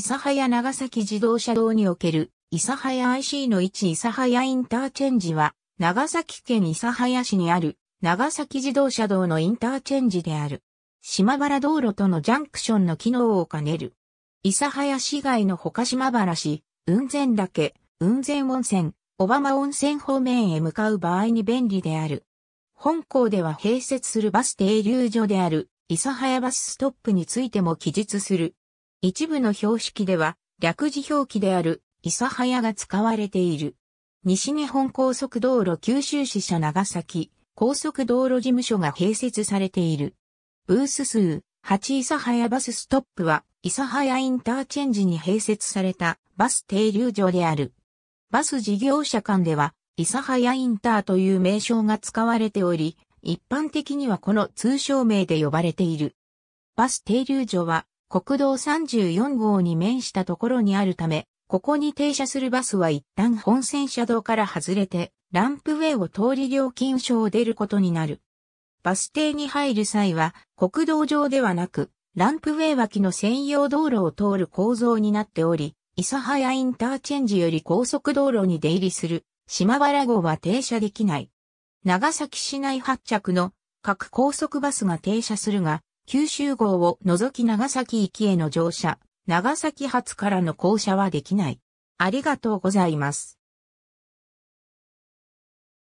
諫早長崎自動車道における諫早 IC の1諫早インターチェンジは、長崎県諫早市にある長崎自動車道のインターチェンジである。島原道路とのジャンクションの機能を兼ねる。諫早市街の他島原市、雲仙岳、雲仙温泉、小浜温泉方面へ向かう場合に便利である。本校では併設するバス停留所である、諫早バスストップについても記述する。一部の標識では、略字表記である、諫早が使われている。西日本高速道路九州支社長崎、高速道路事務所が併設されている。ブース数、8諫早バスストップは、諫早インターチェンジに併設されたバス停留所である。バス事業者間では、諫早インターという名称が使われており、一般的にはこの通称名で呼ばれている。バス停留所は、国道34号に面したところにあるため、ここに停車するバスは一旦本線車道から外れて、ランプウェイを通り料金所を出ることになる。バス停に入る際は、国道上ではなく、ランプウェイ脇の専用道路を通る構造になっており、諫早インターチェンジより高速道路に出入りする、島原号は停車できない。長崎市内発着の各高速バスが停車するが、九州号を除き長崎行きへの乗車、長崎発からの降車はできない。ありがとうございます。